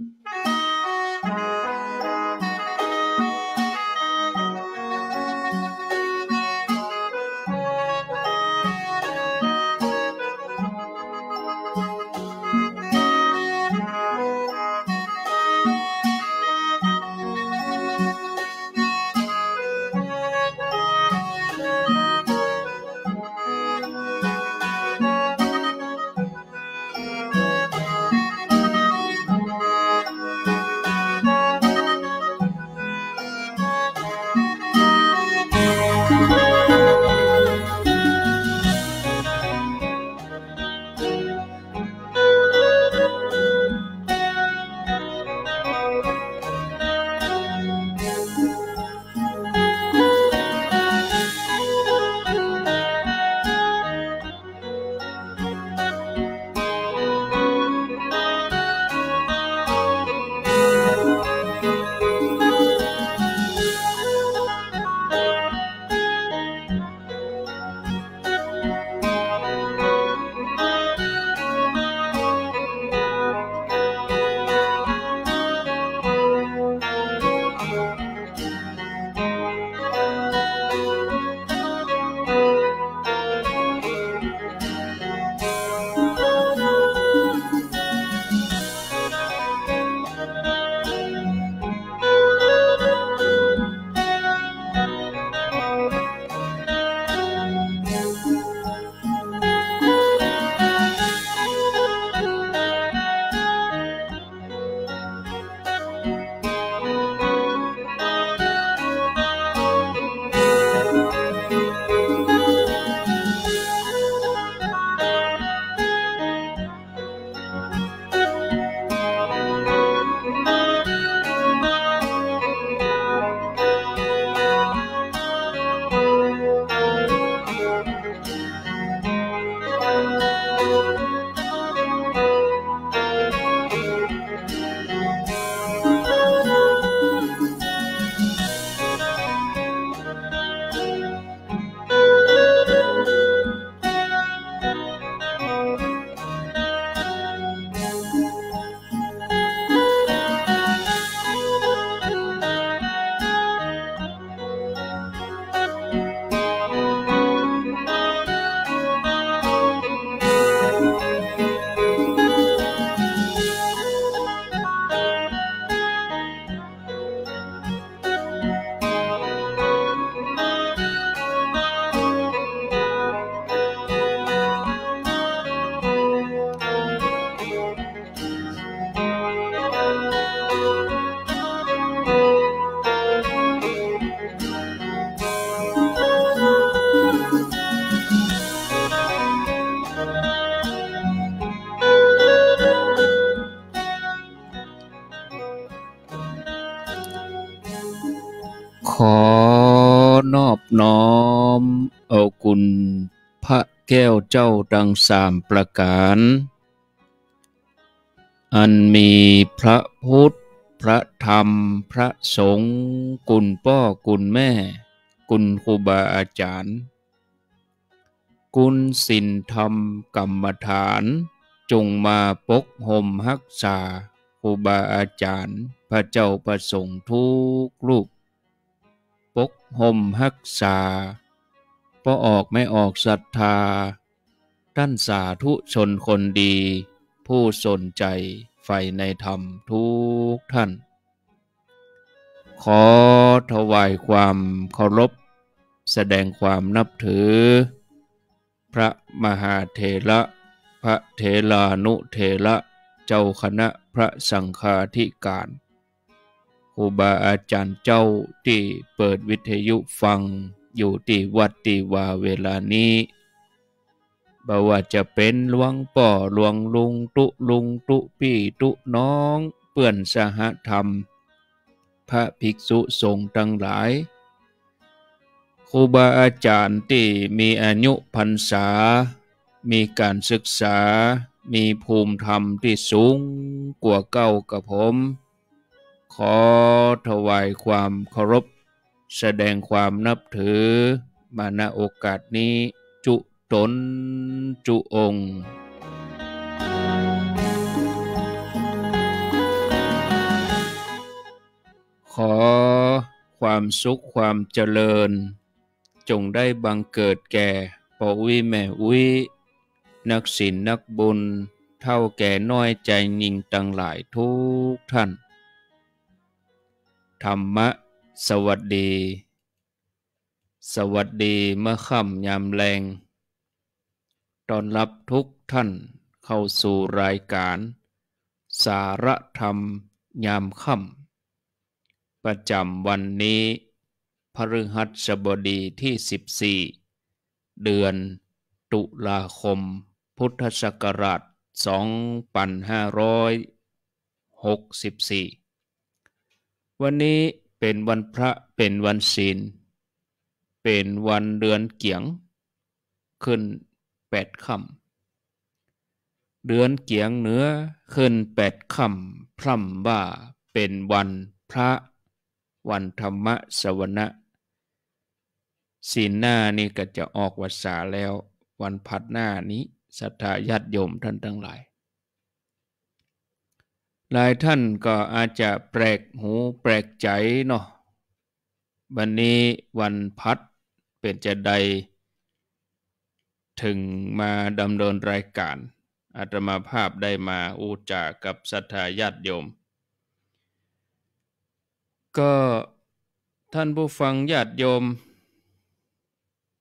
Bye. แก้วเจ้าดังสามประการ อันมีพระพุทธ พระธรรม พระสงฆ์กุณพ่อกุณแม่กุณครูบาอาจารย์กุณสินธรรมกรรมฐาน จงมาปกห่มฮักษา ครูบาอาจารย์ พระเจ้าประสงค์ทุกรูป ปกห่มฮักษาพอออกไม่ออกศรัทธา ท่านสาธุชนคนดี ผู้สนใจใฝ่ในธรรมทุกท่าน ขอถวายความเคารพ แสดงความนับถือ พระมหาเถระพระเถลานุเถระเจ้าคณะพระสังฆาธิการครูบาอาจารย์เจ้าที่เปิดวิทยุฟังอยู่ที่วัดที่ว่าเวลานี้ บ่ว่าจะเป็นหลวงป่อหลวงลุงตุ ลุงตุ พี่ ตุ น้อง เปื่อนสหธรรม พระภิกษุสงฆ์ทั้งหลาย ครูบาอาจารย์ที่มีอายุพรรษา มีการศึกษา มีภูมิธรรมที่สูง กว่าเก่ากับผม ขอถวายความเคารพแสดงความนับถือมาณโอกาสนี้ จุตนจุองค์ ขอ ความสุขความเจริญ จงได้บังเกิดแก่ปวิแม่วิ นักศิลนักบุญเท่าแก่น้อยใจ นิ่งตังหลายทุกท่าน ธรรมะสวัสดี สวัสดีเมื่อค่ำยามแรง ตอนรับทุกท่านเข้าสู่รายการ สารธรรม ยามค่ำประจำวันนี้ พฤหัสบดีที่14เดือน ตุลาคมพุทธศักราช2564วันนี้เป็นวันพระเป็นวันศีล เป็นวันเดือนเกียง ขึ้นแปดคำเดือนเกียงเหนือขึ้นแปดคำพร่ำว่าเป็นวันพระวันธรรมสวรรศีลหน้านี่ก็จะออกวัดสาแล้ว วันพัดหน้านี้สัทธาญาติโยมท่านทั้งหลายหลายท่านก็อาจจะแปลกหูแปลกใจเนาะ วันนี้วันพัดเป็นจะใด ถึงมาดำเนินรายการ อาตมาภาพได้มาอูจากับศรัทธาญาติโยม ก็ท่านผู้ฟังญาติโยม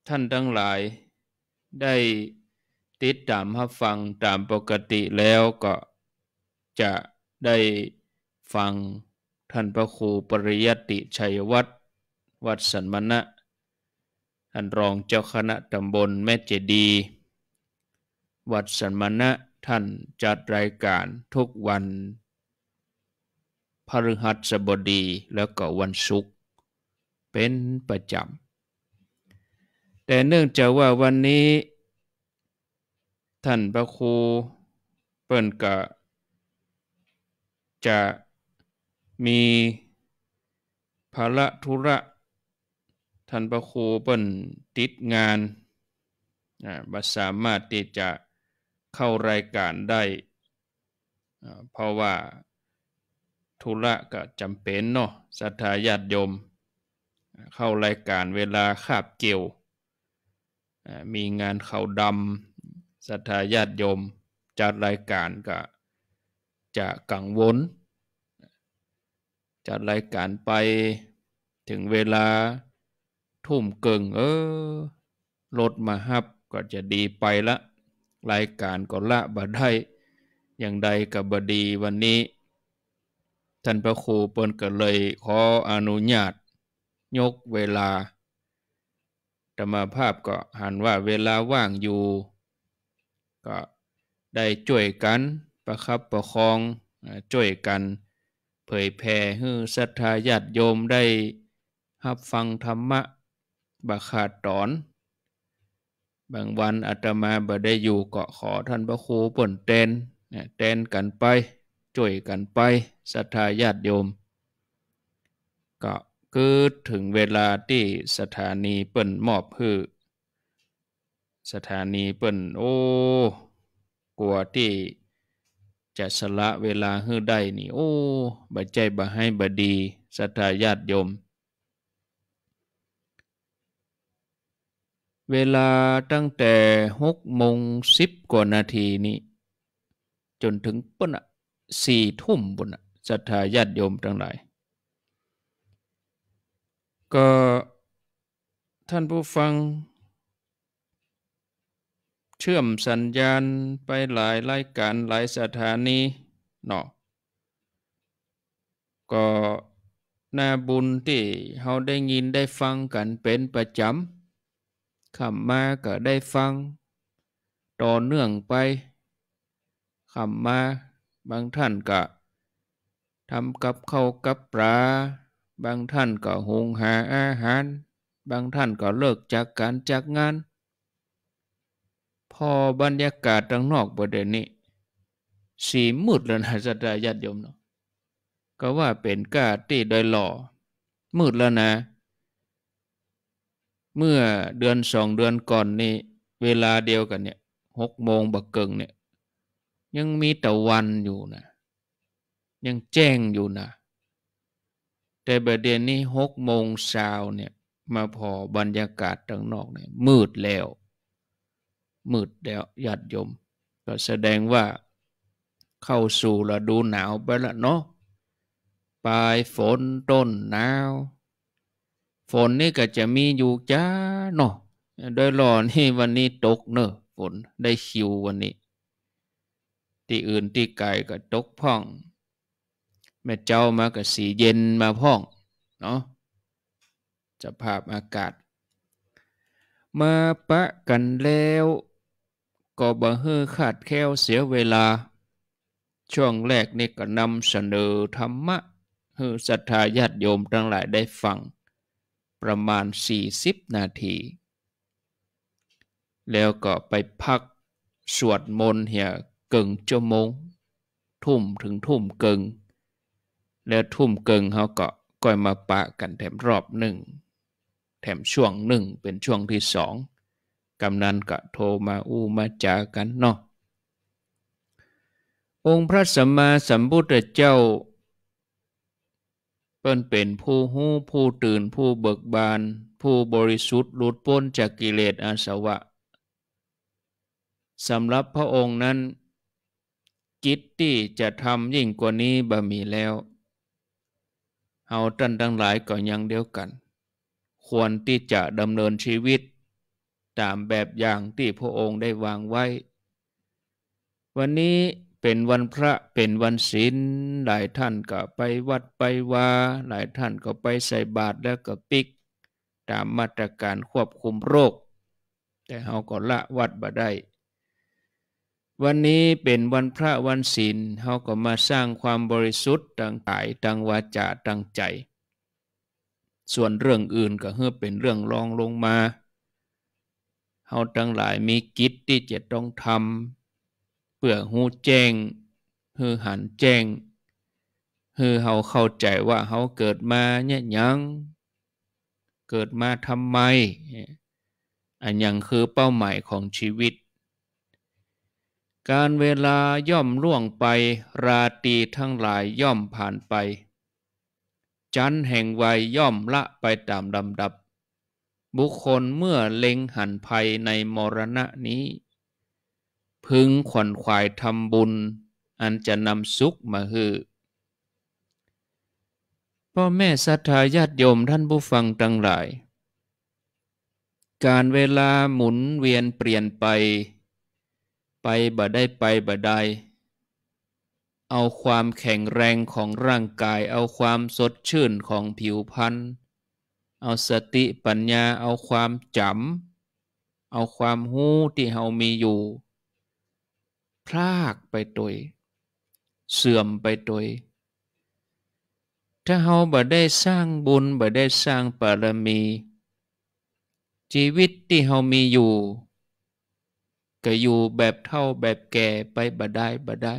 ท่านทั้งหลายได้ติดตามรับฟังตามปกติแล้วก็จะได้ฟังท่านพระครูปริยติชัยวัตรวัดสันมณะท่านรองเจ้าคณะตำบลแม่เจดี วัดสันมณะท่านจัดรายการทุกวันพฤหัสบดีแล้วก็วันศุกร์เป็นประจำแต่เนื่องจากว่าวันนี้ ท่านพระครูเปิ่นกะจะมีภาระธุระท่านพระครูเปิ้นติดงานบ่สามารถที่จะเข้ารายการได้ เพราะว่าธุระก็จำเป็นเนาะศรัทธาญาติโยม เข้ารายการเวลาคาบเกี่ยว มีงานเขาดำศรัทธาญาติโยมจัดรายการก็จะกังวลจัดรายการไป ถึงเวลาทุ่มเกิงเออรถมาฮับก็จะดีไปละ รายการก็ละบ่ได้อย่างใดกับบดีวันนี้ ท่านพระครูเปิลนก็เลยขออนุญาต ยกเวลาธรรมภาพก็หันว่าเวลาว่างอยู่ ก็ได้ช่วยกันประคับประคองช่วยกัน เผยแผ่ให้ศรัทธาญาติโยมได้รับฟังธรรมะบัขาดตอน บางวันอาตมาบ่ได้อยู่เกาะขอท่านพระครูป่นเตนเตนกันไปช่วยกันไปศรัทธาญาติโยม ก็คือถึงเวลาที่สถานีเปิ่นมอบฮือสถานีเปิ่นโอ้กลัวที่จะสละเวลาให้ได้นี่โอ้บดใจบาให้บ่ดีสัตยาติยม เวลาตั้งแต่หกโมงสิบกว่านาทีนี้ จนถึงปุ่นสี่ทุ่มบุ่นสัตยาติยมทั้งหลาย ก็ท่านผู้ฟังเชื่อมสัญญาณไปหลายราย การหลายสถานีเนาะก็นาบุญที่เขาได้ยินได้ฟังกันเป็นประจำขำมาก็ได้ฟังต่อเนื่องไปขำมาบางท่านก็ทำกับเข้ากับปลาบางท่านก็หุงหาอาหาร บางท่านก็เลิกจากการจากงานพอบรรยากาศทางนอกประเด็นนี้สีมืดแล้วนะสัตยาติยมเนาะก็ว่าเป็นกาตีโดยหล่อมืดแล้วนะ เมื่อเดือนสองเดือนก่อนนี่เวลาเดียวกันเนี่ยหกโมงบักเกิงเนี่ยยังมีตะวันอยู่นะยังแจ้งอยู่นะ แต่ประเด็นนี้หกโมงเช้าเนี่ยมาพอบรรยากาศทางนอกเนี่ยมืดแล้วมืดแล้วญาติโยม ก็แสดงว่าเข้าสู่ฤดูหนาวไปละเนาะปลายฝนต้นหนาว ฝนนี่ก็จะมีอยู่จ้าเนาะโดยหล่อนี่วันนี้ตกเนาะฝนได้คิววันนี้ ที่อื่นที่ไกลก็ตกพ่องแม่เจ้ามาก็สีเย็นมาพ่องเนาะสภาพอากาศ มาปะกันแล้วก็บ่เฮือขาดแคลวเสียเวลา ช่วงแรกนี่ก็นำเสนอธรรมะฮหอศรัทธาญาติโยมทั้งหลายได้ฟัง ประมาณ 40 นาที แล้วก็ไปพัก สวดมนต์เหียกึ่งชั่วโมง ทุ่มถึงทุ่มกึ่งแล้วทุ่มเกิงเขาก็ก่อยมาปะกันแถมรอบหนึ่ง แถมช่วงหนึ่งเป็นช่วงที่สองกำนันกะโทมาอูมาจากันเนาะองค์พระสัมมาสัมพุทธเจ้า เป็นเป็นผู้หู้ ผู้ตื่นผู้เบิกบาน ผู้บริสุทธิ์หลุดพ้น จากกิเลสอาสวะสำหรับพระองค์นั้น กิจที่จะทำยิ่งกว่านี้บ่มีแล้ว เอาท่านทั้งหลายก็ยังเดียวกัน ควรที่จะดำเนินชีวิตตามแบบอย่างที่พระองค์ได้วางไว้ วันนี้เป็นวันพระ เป็นวันศีล หลายท่านก็ไปวัดไปวาหลายท่านก็ไปใส่บาตรแล้วก็ปิก ตามมาตรการควบคุมโรค แต่เราก็ละวัดบ่ได้ วันนี้เป็นวันพระวันศีลเราก็มาสร้างความบริสุทธิ์ทางกายทางวาจาทางใจ ส่วนเรื่องอื่นก็เพื่อเป็นเรื่องรองลงมาเอาทั้งหลายมีกิจที่จะต้องทำเพื่อหูแจ้งหือหันแจ้ง หือเฮาเข้าใจว่าเฮาเกิดมาเนี่ยยังเกิดมาทำไม อันยังคือเป้าหมายของชีวิต การเวลาย่อมล่วงไปราตรีทั้งหลายย่อมผ่านไป จันแห่งวัยย่อมละไปตามลำดับบุคคลเมื่อเล็งหันภัยในมรณะนี้ พึงขวัญขวายทำบุญ อันจะนำสุขมาฮือพ่อแม่ศรัทธาญาติโยมท่านผู้ฟังทั้งหลาย การเวลาหมุนเวียนเปลี่ยนไป ไปบ่ได้ไปบ่ได้เอาความแข็งแรงของร่างกายเอาความสดชื่นของผิวพรรณเอาสติปัญญาเอาความจำเอาความหู้ที่เฮามีอยู่ พรากไปตัวเสื่อมไปตัวถ้าเฮาบ่ได้สร้างบุญบ่ได้สร้างปารมีชีวิตที่เฮามีอยู่ ก็อยู่แบบเท่าแบบแก่ไปบ่ได้บ่ได้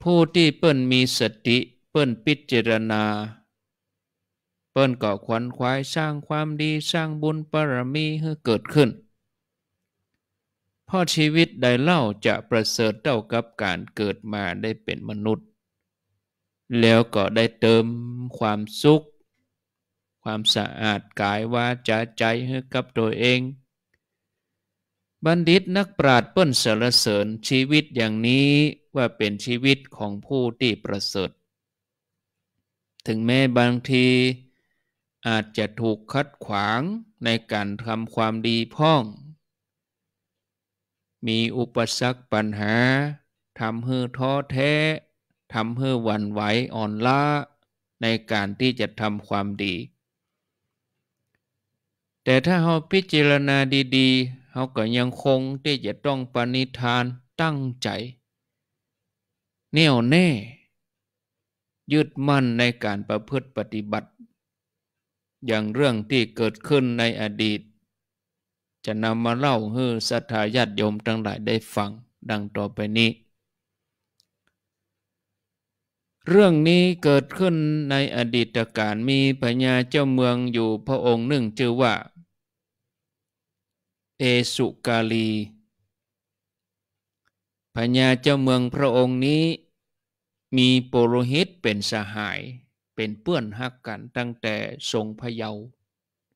ผู้ที่เปิ้นมีสติเปิ้นพิจารณาเปิ้นกอขวัญขวายสร้างความดีสร้างบุญปรมีให้เกิดขึ้นพ่อชีวิตใดเล่าจะประเสริฐเท่ากับการเกิดมาได้เป็นมนุษย์ แล้วก็ได้เติมความสุข ความสะอาดกายวาจาใจให้กับตัวเอง บัณฑิตนักปราชญ์เปิ้นสรรเสริญชีวิตอย่างนี้ว่าเป็นชีวิตของผู้ที่ประเสริฐ ถึงแม้บางทีอาจจะถูกคัดขวางในการทำความดีพ้อง มีอุปสรรคปัญหาทำให้ท้อแท้ ทำให้หวั่นไหวอ่อนล้าในการที่จะทำความดี แต่ถ้าเราพิจารณาดีๆเราก็ยังคงที่จะต้องปณิธานตั้งใจแน่วแน่ยึดมั่นในการประพฤติปฏิบัติอย่างเรื่องที่เกิดขึ้นในอดีต จะนำมาเล่าให้สัทธาญาติโยมทั้งหลายได้ฟังดังต่อไปนี้ เรื่องนี้เกิดขึ้นในอดีตการมีพญาเจ้าเมืองอยู่พระองค์หนึ่งชื่อว่า เอสุกาลี พญาเจ้าเมืองพระองค์นี้ มีโปโรหิตเป็นสหายเป็นเพื่อนหักกันตั้งแต่ทรงพะเยา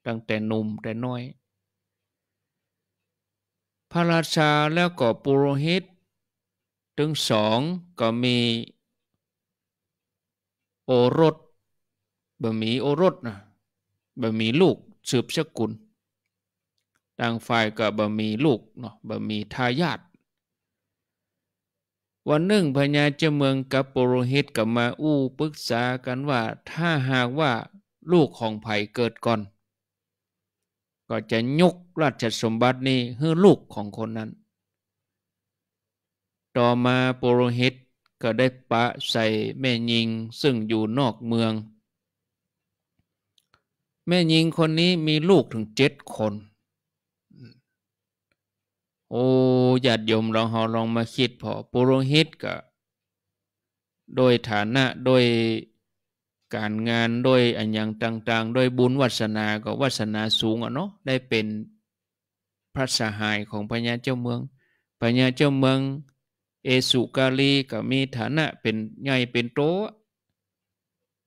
ตั้งแต่หนุ่มแต่น้อย พระราชาแล้วก็ปุโรหิตถึงสองก็มีโอรสบะหมีโอรสนะบะหมีลูกสืบสกุลต่างฝ่ายกับบะหมีลูกเนาะบะหมีทายาทวันหนึ่งพญาเจเมืองกับปุโรหิตกับมาอู้ปรึกษากันว่าถ้าหากว่าลูกของไผ่เกิดก่อน ก็จะยกราชสมบัตินี้ให้ลูกของคนนั้น ต่อมาปุโรหิตก็ได้ปะใส่แม่ยิงซึ่งอยู่นอกเมือง แม่ยิงคนนี้มีลูกถึงเจ็ดคนโอ้ญาติโยมเราเฮาลองมาคิดพอปุโรหิตก็โดยฐานะ โดยการงาน โดยอันยังต่างๆ โดยบุญวัสนาก็วัสนาสูงอ่ะเนาะได้เป็นพระสหายของพญาเจ้าเมืองพญาเจ้าเมือง เอสุกาลีก็มีฐานะเป็นใหญ่เป็นโต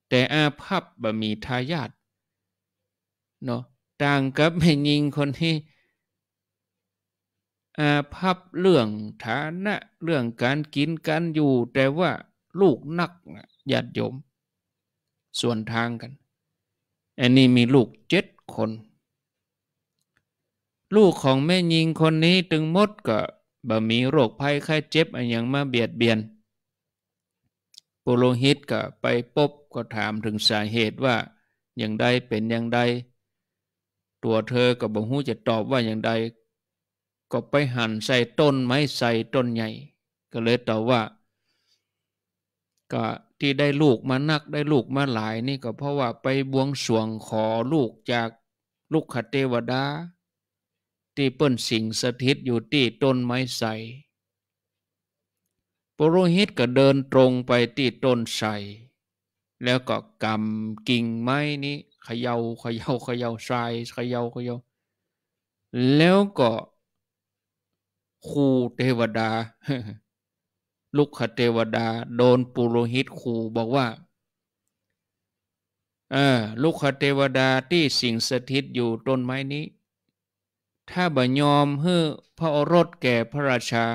แต่อาภัพบ่มีทายาทเนาะต่างกับแม่ยิงคนที่อาภัพเรื่องฐานะเรื่องการกินการอยู่ แต่ว่าลูกนักญาติโยม ส่วนทางกัน อันนี้มีลูกเจ็ดคน ลูกของแม่ยิงคนนี้ถึงมดก็บ่มีโรคภัยไข้เจ็บอันยังมาเบียดเบียนปุโรหิตก็ไปปบก็ถามถึงสาเหตุว่าอย่างใดเป็นอย่างใดตัวเธอกับังหูจะตอบว่าอย่างใดก็ไปหั่นใส่ต้นไม้ใส่ต้นใหญ่ ก็เลยตอบว่าก็ที่ได้ลูกมานักได้ลูกมาหลาย นี่ก็เพราะว่าไปบวงสรวงขอลูกจากลูกขเทวดา ที่เปิ้นสิงสถิตอยู่ที่ต้นไม้ใสปุโรหิตก็เดินตรงไปที่ต้นใสแล้วก็กำกิ่งไม้นี้เขยา่าเขยา่าเขย่าทรายเขยา่าเขยา่าแล้วก็ครูเทวดาลุกขเทวดาโดนปุโรหิตครูบอกว่าลูกขเทวดาที่สิงสถิตอยู่ต้นไม้นี้ ถ้าบ่ยอมให้พระอรสแก่พระราชา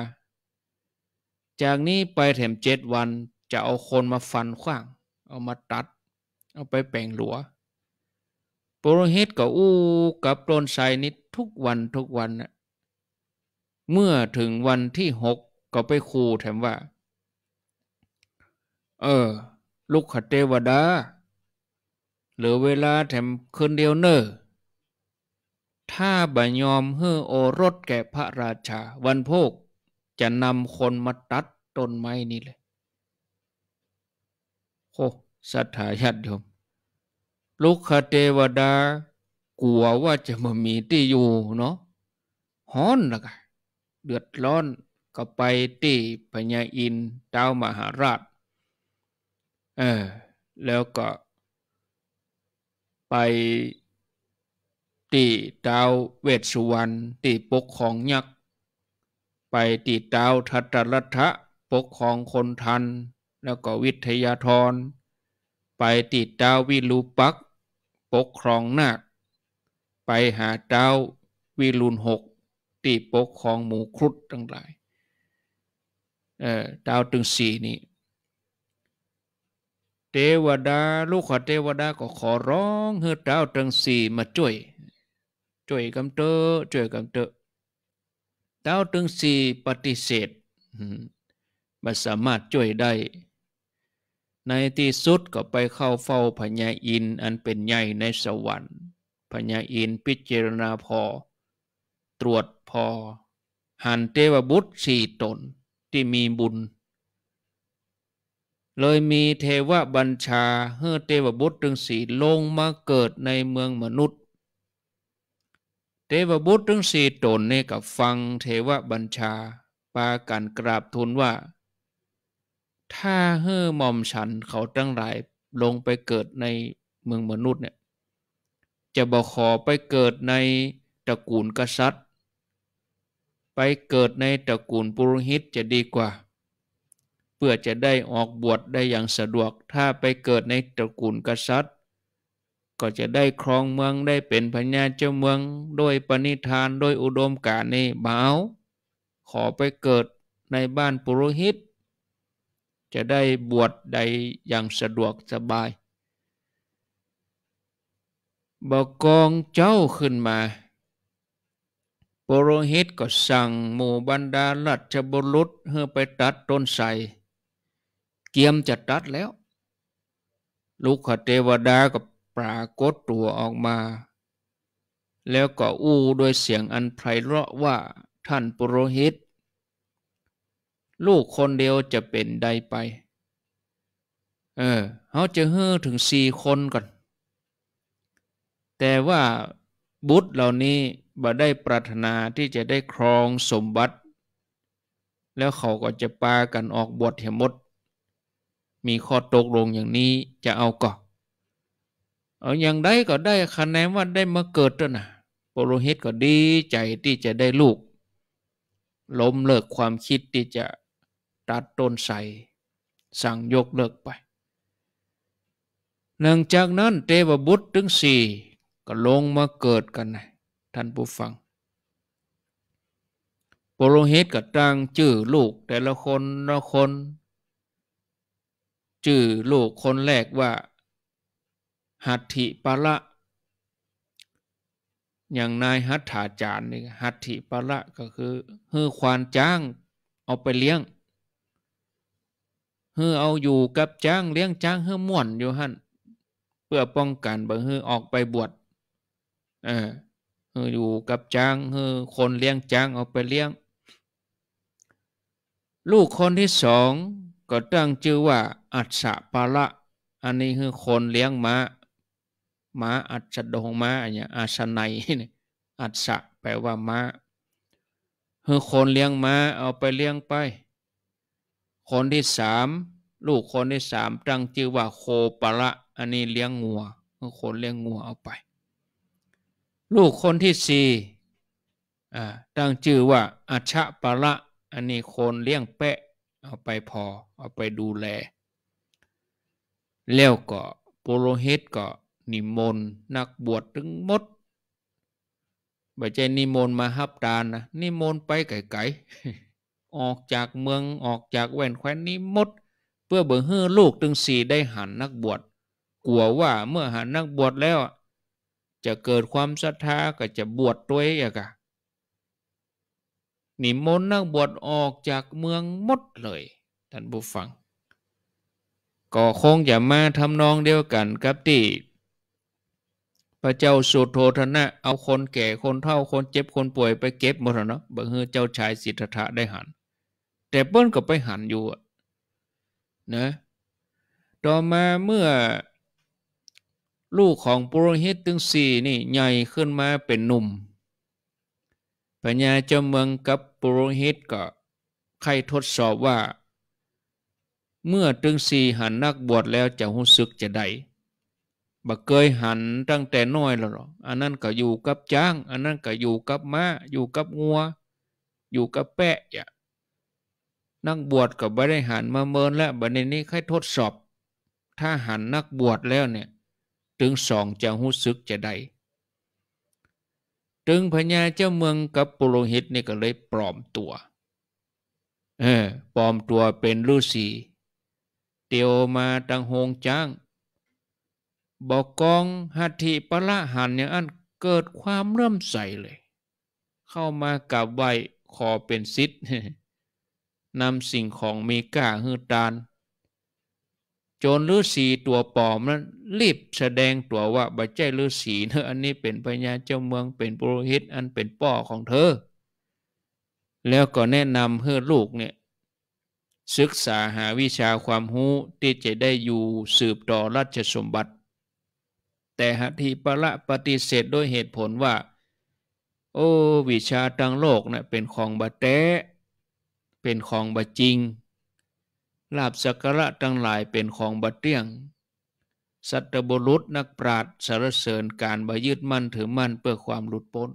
จากนี้ไปแถมเจ็ดวันจะเอาคนมาฟันขว้าง เอามาตัด เอาไปแป่งหลัว ปุโรหิตก็อู้กับโดนใส่นิดทุกวันทุกวันนะเมื่อถึงวันที่หกก็ไปคูแถมว่า เออ ลูกขเทวดา เหลือเวลาแถมคืนเดียวเนอถ้าบ่ยอมเฮอโอรสแก่พระราชา วันพวกจะนำคนมาตัดต้นไม้นี้เลยโอ้สัทธาญาติโยมลูกขเทวดา กลัวว่าจะมามีที่อยู่เนาะฮ้อนละกันเดือดร้อนก็ไปที่พญาอินเจ้ามหาราชเออ แล้วก็ไปตีดาวเวสุวรรณตีปกของยักษ์ ไปตีดาวทัตรัฐะปกของคนทัน แล้วก็วิทยาธรไปตีดาววิลูปัก ปกครองนาค ไปหาดาววิลุนหกที่ปกของหมู่ครุฑทั้งหลาย เออ่ดาวตึงสีนี้เทวดาลูกขอเทวดาก็ขอร้องให้ดาวตึงสีมาช่วย ช่วยกำเตอะช่วยกำเตอะดาวตึงสีปฏิเสธไม่สามารถช่วยได้ ในที่สุดก็ไปเข้าเฝ้าพญาอินอันเป็นใหญ่ในสวรรค์ พญาอินพิจารณาพอตรวจพอหันเทวบุตรสี่ตนที่มีบุญ เลยมีเทวบัญชาเฮเทวบุตรถึงสี่ลงมาเกิดในเมืองมนุษย์ เทวบุตรถึงสี่ตนนี่กับฟังเทวบัญชา ปากันกราบทูลว่า ถ้าเฮ่อหม่อมฉันเขาตั้งหลายลงไปเกิดในเมืองมนุษย์เนี่ยจะบอกขอไปเกิดในตระกูลกษัตริย์ไปเกิดในตระกูลปุโรหิตจะดีกว่า เพื่อจะได้ออกบวชได้อย่างสะดวกถ้าไปเกิดในตระกูลกษัตริย์ ก็จะได้ครองเมืองได้เป็นพญาเจ้าเมืองโดยปณิธานโดยอุดมการณ์นี่เบาขอไปเกิดในบ้านปุโรหิต จะได้บวชได้อย่างสะดวกสบายบอกกองเจ้าขึ้นมาปโรหิตก็สั่งหมู่บรรดาลัชบุรุษเพื่อไปตัดต้นไทรเกียมจะตัดแล้ว ลูกขเทวดาก็ปรากฏตัวออกมา แล้วก็อู้ด้วยเสียงอันไพเราะว่าท่านปุโรหิต ลูกคนเดียวจะเป็นใดไป เออ เขาจะเฮือถึงสี่คนก่อนแต่ว่าบุตรเหล่านี้บ่ได้ปรารถนาที่จะได้ครองสมบัติ แล้วเขาก็จะปากันออกบวชเหมดมีข้อตกลงอย่างนี้จะเอาก็เอาอย่างได้ก็ได้คะแนนว่าได้มาเกิดแล้วนะโปโฮิตก็ดีใจที่จะได้ลูก ล้มเลิกความคิดที่จะตัดต้นใสสั่งยกเลิกไปหลังจากนั้นเทวบุตรถึงสี่ก็ลงมาเกิดกันนะท่านผู้ฟังโปโลิตกับตั้งชื่อลูก แต่ละคนละคนชื่อลูกคนแรกว่าหัตถิปะละ อย่างนายหัตถาจารย์นี่หัตถิปะละก็คือเฮือควานจ้าง เอาไปเลี้ยงเฮือเอาอยู่กับจ้างเลี้ยงจ้างเฮือม่วนอยู่หั่นเพื่อป้องกันบ่เฮือออกไปบวชเอออยู่กับจังเอคนเลี้ยงจังเอาไปเลี้ยง ลูกคนที่สอง ก็ตั้งชื่อว่า อัศปาละ อันนี้คือคนเลี้ยงม้าม้าอัศดงม้าอันนี้อาสนัยนี่อัศแปลว่าม้าคือคนเลี้ยงม้าเอาไปเลี้ยงไป คนที่สามลูกคนที่สามตั้งชื่อว่าโคปละอันนี้เลี้ยงงัวคือคนเลี้ยงงัวเอาไปลูกคนที่สี่ตั้งชื่อว่าอาชะปะละอันนี้คนเลี้ยงแปะเอาไปพอ เอาไปดูแลแล้วก็โปโลเฮตก็นิมนต์นักบวชถึงมดบ่ใจนิมนต์มาฮับตานนะนิมนต์ไปไกลๆ ออกจากเมืองออกจากแว่นแคว้นนี้มดเพื่อเบื่อเฮือลูกถึงสี่ได้หันนักบวชกลัวว่าเมื่อหันนักบวชแล้วจะเกิดความศรัทธา ก็จะบวชตัวเองอะนิมนต์นักบวชออกจากเมืองมดเลย ท่านผู้ฟัง ก็คงจะมาทำนองเดียวกันกับที่พระเจ้าสุโธธนะ เอาคนแก่คนเฒ่าคนเจ็บคนป่วยไปเก็บหมดเนาะบังเฮอเจ้าชายสิทธัตถะได้หัน แต่เปิ้ลก็ไปหันอยู่นะต่อมาเมื่อลูกของปุโรหิตถึงสี่นี่ใหญ่ขึ้นมาเป็นหนุ่ม ปัญญาเจ้าเมืองกับปุโรหิตก็ใครทดสอบว่า เมื่อถึงสี่หันนักบวชแล้วจะรู้สึกจะได้บ่เคยหันตั้งแต่น้อยแล้วหรออันนั้นก็อยู่กับจ้างอันนั้นก็อยู่กับม้าอยู่กับงัวอยู่กับแปะอย่านักบวชก็บ่ได้หันมาเมินแล้วบัดนี้ใครทดสอบ ถ้าหันนักบวชแล้วเนี่ยถึงสองจะหู้ซึกจะได้ถึงพญาเจ้าเมืองกับปุโรหิตนี่ก็เลยปลอมตัวเออปลอมตัวเป็นฤาษีเตียวมาตังหงจ้าง บอกกองหัตถิปละหันอย่างอันเกิดความเริ่มใสเลย เข้ามากับไหวขอเป็นสิทธิ์นำสิ่งของมีก้าฮือตานจนฤาษีตัวปลอมนั้นรีบแสดงตัวว่าบัจเจฤาษีเนอะอันนี้เป็นพญาเจ้าเมืองเป็นปุโรหิต อันเป็นป่อของเธอ แล้วก็แนะนำให้ลูกเนี่ยศึกษาหาวิชาความรู้ที่จะได้อยู่สืบต่อราชสมบัติ แต่หทีปะละปฏิเสธด้วยเหตุผลว่า โอ้ วิชาทางโลกนะ่ะเป็นของบัตเตเป็นของบัจริงลาบสักระทั้งหลายเป็นของบัตเตียง สัตบุรุษนักปราชญ์สารเสริญการบายึดมั่นถือมั่นเพื่อความหลุดพ้น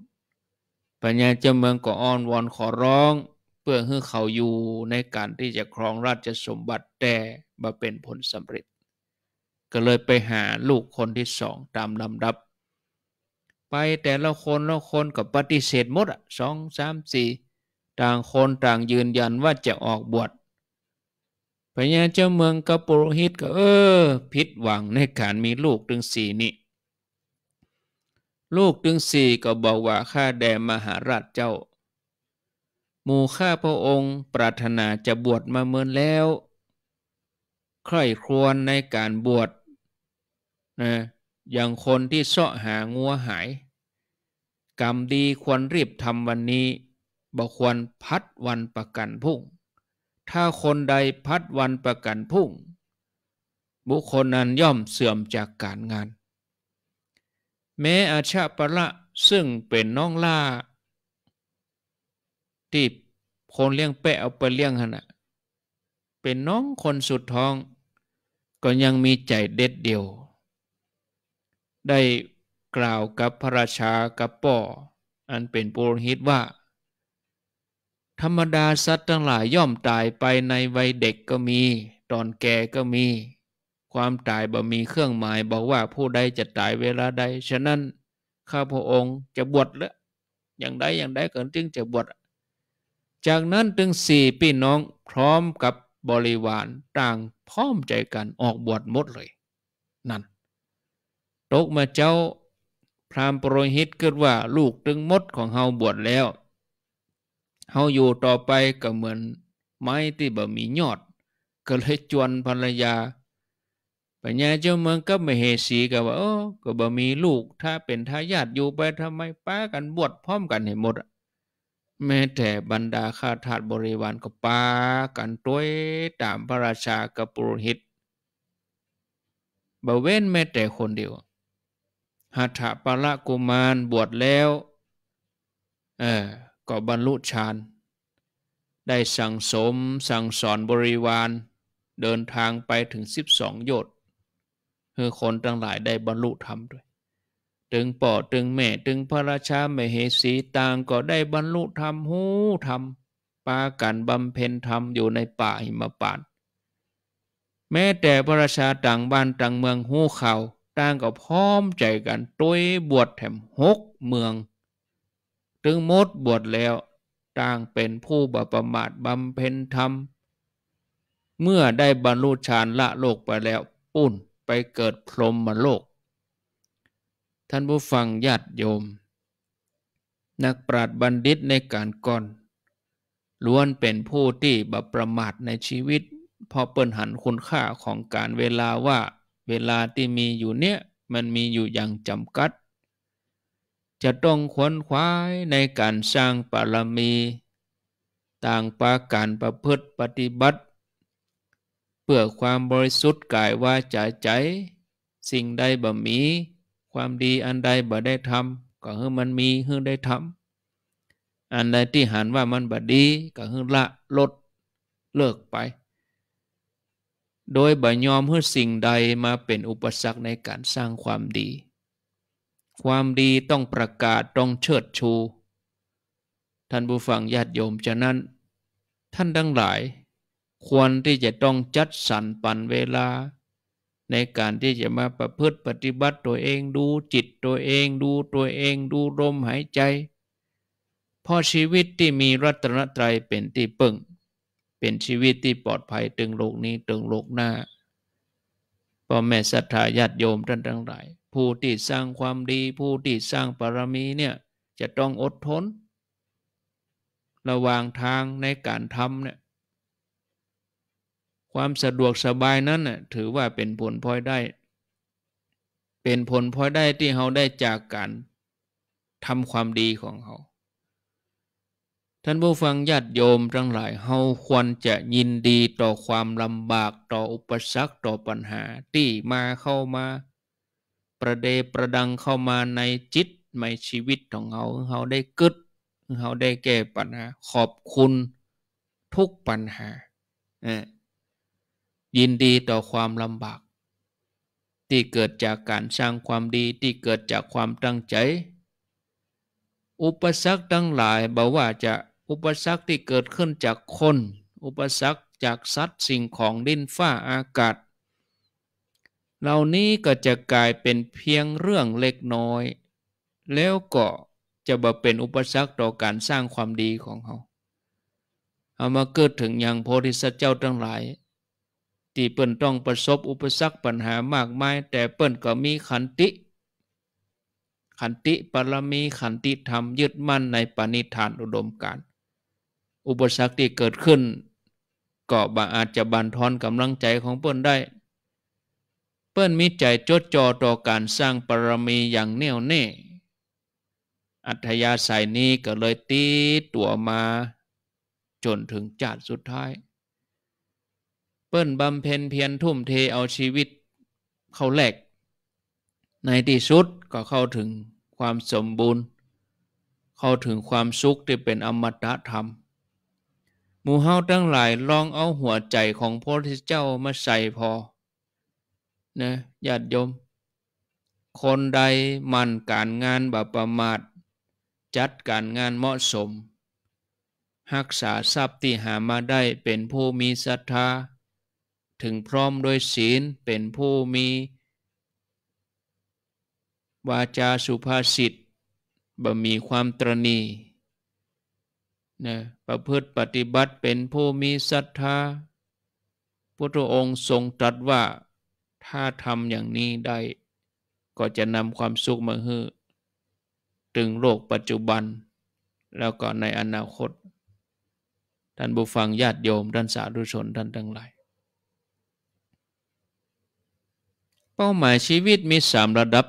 ปัญญาเจ้าเมืองก็อ้อนวอนขอร้อง เพื่อให้เขาอยู่ในการที่จะครองราชสมบัติแต่มาเป็นผลสำเร็จก็เลยไปหาลูกคนที่สองตามลำดับ ไปแต่ละคนละคนกับปฏิเสธหมดอ่ะสองสามสี่ต่างคนต่างยืนยันว่าจะออกบวชพญาเจ้าเมืองกับปุโรหิตก็เออผิดหวังในการมีลูกถึงสี่นี่ ลูกถึงสี่ก็บอกว่าข้าแด่มหาราชเจ้าหมู่ข้าพระองค์ปรารถนาจะบวชมาเมินแล้ว ใคร่ควรในการบวชนะอย่างคนที่เสาะหางัวหาย กรรมดีควรรีบทำวันนี้บ่ควรพัดวันประกันพรุ่งถ้าคนใดพัดวันประกันพุ่ง บุคคลนั้นย่อมเสื่อมจากการงาน แม้อาชาปะละซึ่งเป็นน้องล่า ที่คนเลี้ยงแปะเอาไปเลี้ยงหนะเป็นน้องคนสุดท้อง ก็ยังมีใจเด็ดเดียว ได้กล่าวกับพระราชากับป่อ อันเป็นปุโรหิตว่าธรรมดาสัตว์ทั้งหลายย่อมตายไปในวัยเด็กก็มี ตอนแก่ก็มี ความตายบ่มีเครื่องหมายบอกว่าผู้ใดจะตายเวลาใด ฉะนั้นข้าพระองค์จะบวชแล้วอย่างใดอย่างใดก่อนจึงจะบวชจากนั้นถึงสี่พี่น้องพร้อมกับบริวารต่างพร้อมใจกันออกบวชหมดเลย นั่น ตกมาเจ้าพรามปรหิตเกิดว่าลูกตึงมดของเฮาบวชแล้วเฮาอยู่ต่อไปก็เหมือนไม้ที่บ่มี ยอด ก็เลยจวนภรรยา ปัญญาเจ้าเมืองก็ไม่เหสีก็ว่าโอ้ก็บ่มีลูก ถ้าเป็นทายาทอยู่ไปทำไมป้ากันบวชพร้อมกันให้หมด แม้แต่บรรดาข้าทาสบริวารก็ป้ากันต้วยตามพระราชากับปุโรหิตบ่เว้นแม้แต่คนเดียว หัตถปาละกุมารบวชแล้ว เออก็บรรลุฌานได้สั่งสมสั่งสอนบริวาร เดินทางไปถึง 12 โยชน์คือคนทั้งหลายได้บรรลุธรรมด้วยถึงป่อถึงแม่ถึงพระราชาเมเหสีต่างก็ได้บรรลุธรรมหูธรรม ปากันบำเพ็ญธรรมอยู่ในป่าหิมปานแม้แต่พระราชาต่างบ้านต่างเมืองหูเขาต่างก็พร้อมใจกันตัวยบวชแถมหกเมืองถึงมดบวชแล้วต่างเป็นผู้บประมาทบำเพ็ญธรรม เมื่อได้บรรลุฌานละโลกไปแล้วปุ่นไปเกิดพรหมโลก ท่านผู้ฟังญาติโยม นักปราชญ์บัณฑิตในการก่อนล้วนเป็นผู้ที่บประมาทในชีวิตพอเปิ่นหันคุณค่าของการเวลาว่าเวลาที่มีอยู่เนี้ยมันมีอยู่อย่างจำกัดจะต้องขวนขวายในการสร้างปารมี ต่างปาการประพฤติปฏิบัติเพื่อความบริสุทธิ์กายว่าใจใจ สิ่งใดบ่มี ความดีอันใดบ่ได้ทำก็ให้มันมีให้ได้ทำอันใดที่หันว่ามันบ่ดีก็ให้ละลดเลิกไป โดยบ่ยอมให้สิ่งใดมาเป็นอุปสรรคในการสร้างความดีความดีต้องประกาศ ต้องเชิดชู ท่านผู้ฟังญาติโยมฉะนั้น ท่านทั้งหลาย ควรที่จะต้องจัดสรรปันเวลา ในการที่จะมาประพฤติปฏิบัติตัวเองดูจิตตัวเองดูตัวเองดูลมหายใจ เพราะชีวิตที่มีรัตนตรัยเป็นที่ปึ้งเป็นชีวิตที่ปลอดภัยตึงโลกนี้ตึงโลกหน้าพ่อแม่ศรัทธาญาติโยมท่านทั้งหลายผู้ที่สร้างความดีผู้ที่สร้างปรมีเนี่ยจะต้องอดทนระหว่างทางในการทำเนี่ยความสะดวกสบายนั้นน่ะถือว่าเป็นผลพลอยได้ เป็นผลพลอยได้ที่เราได้จากการทำความดีของเขา ท่านผู้ฟังญาติโยมทั้งหลายเฮาควรจะยินดีต่อความลำบากต่ออุปสรรคต่อปัญหาที่มาเข้ามาประเดประดังเข้ามาในจิตในชีวิตของเขาเขาได้กึดเขาได้แก้ปัญหาขอบคุณทุกปัญหายินดีต่อความลำบาก ที่เกิดจากการสร้างความดีที่เกิดจากความตั้งใจ อุปสรรคทั้งหลายบอกว่าจะอุปสรรคที่เกิดขึ้นจากคน อุปสรรคจาก สัตว์สิ่งของดินฟ้าอากาศเหล่านี้ก็จะกลายเป็นเพียงเรื่องเล็กน้อย แล้วก็จะบ่เป็นอุปสรรคต่อการสร้างความดีของเขาเอามาเกิดถึงอย่างโพธิสัตว์เจ้าทั้งหลาย ที่เปิ้นต้องประสบอุปสรรคปัญหามากมาย แต่เปิ้นก็มีขันติ ขันติปรมีขันติธรรมยึดมั่นในปณิธานอุดมการอุปสรรคที่เกิดขึ้น ก็บาอาจจะบันทอนกำลังใจของเปิ้นได้เปิ้นมีใจจดจ่อต่อการสร้างปรมีอย่างแน่วแน่ อัธยาศัยนี้ก็เลยตีตัวมา จนถึงจาดสุดท้าย เปิ้นบำเพ็ญเพียรทุ่มเท เอาชีวิตเข้าแหลก ในที่สุดก็เข้าถึงความสมบูรณ์ เข้าถึงความสุขที่เป็นอมตะธรรม หมู่เฮาทั้งหลายลองเอาหัวใจของพระพุทธเจ้ามาใส่พอนะญาติโยม คนใดมันการงานบัประมาทจัดการงานเหมาะสม รักษาทรัพย์ที่หามาได้เป็นผู้มีศรัทธา ถึงพร้อมโดยศีลเป็นผู้มี วาจาสุภาษิตบ่มีความตรณีนะประพฤติปฏิบัติเป็นผู้มีศรัทธาพุทธองค์ทรงตรัสว่าถ้าทำอย่างนี้ได้ ก็จะนำความสุขมาให้ถึงโลกปัจจุบัน แล้วก็ในอนาคต ท่านบุฟังญาติโยมท่านสาธุชนท่านทั้งหลาย เป้าหมายชีวิตมีสามระดับ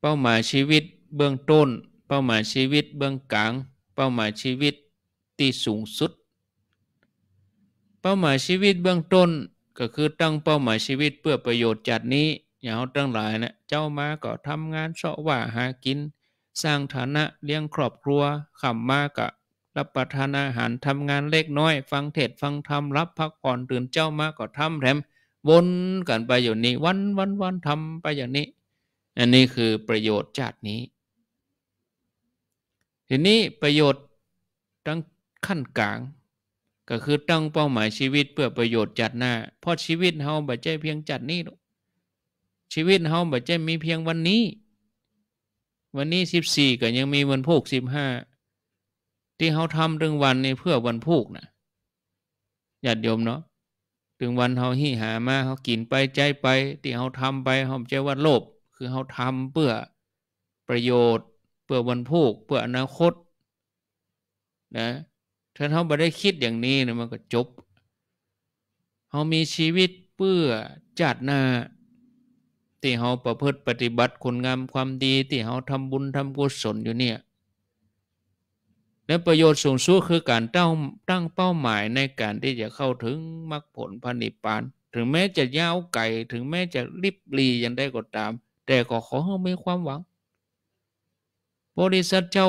เป้าหมายชีวิตเบื้องต้น เป้าหมายชีวิตเบื้องกลางเป้าหมายชีวิตที่สูงสุด เป้าหมายชีวิตเบื้องต้นก็คือตั้งเป้าหมายชีวิตเพื่อประโยชน์จัดนี้อย่างเราตั้งหลายนะเจ้ามาก็ทำงานเสาะว่าหากิน สร้างฐานะเลี้ยงครอบครัวขำมาก็รับประทานอาหารทำงานเล็กน้อย ฟังเทศฟังธรรมรับพักผ่อนตื่นเจ้ามาก็ทำแถมวนกันไปอยู่นี้ วันวันวันทำไปอย่างนี้ อันนี้คือประโยชน์จากนี้ ทีนี้ประโยชน์ทั้งขั้นกลางก็คือตั้งเป้าหมายชีวิตเพื่อประโยชน์จัดหน้า เพราะชีวิตเฮาบ่ใจเพียงจัดนี้ ชีวิตเฮาบ่ใจมีเพียงวันนี้ วันนี้สิบสี่ก็ยังมีวันพุกสิบห้า ที่เฮาทำถึงวันนี้เพื่อวันพุกนะญาติโยมเนาะถึงวันเฮาหิหามาเฮากินไปใจไป ที่เฮาทำไปเฮาใจว่าโลภ คือเฮาทำเพื่อประโยชน์เพื่อวันพุกเพื่ออนาคต นะถ้าเขาบ่ได้คิดอย่างนี้นะมันก็จบ เขามีชีวิตเพื่อจัดหน้า ที่เขาประพฤติปฏิบัติ คุณงามความดีที่เขาทำบุญทำกุศลอยู่เนี่ย และประโยชน์สูงสุดคือการตั้งตั้งเป้าหมายในการที่จะเข้าถึงมรรคผลพระนิพพาน ถึงแม้จะยาวไกล ถึงแม้จะริบรียังได้ก็ตาม แต่ก็ขอให้มีความหวังบริษัทเจ้า